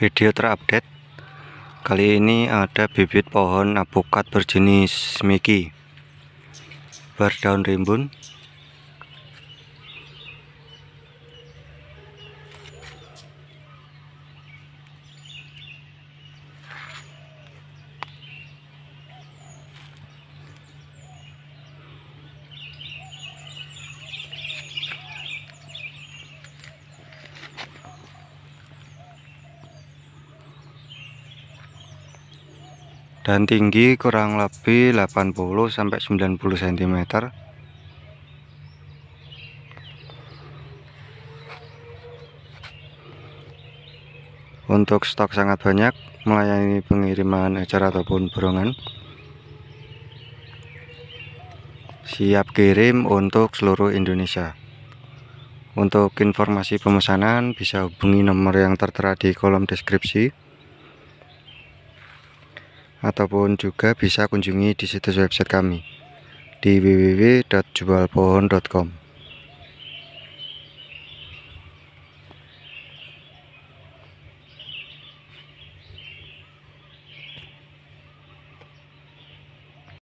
video terupdate kali ini ada bibit pohon apokat berjenis Miki berdaun rimbun dan tinggi kurang lebih 80 sampai 90 cm untuk stok sangat banyak melayani pengiriman ecer ataupun borongan siap kirim untuk seluruh Indonesia untuk informasi pemesanan bisa hubungi nomor yang tertera di kolom deskripsi ataupun juga bisa kunjungi di situs website kami di www.jualpohon.com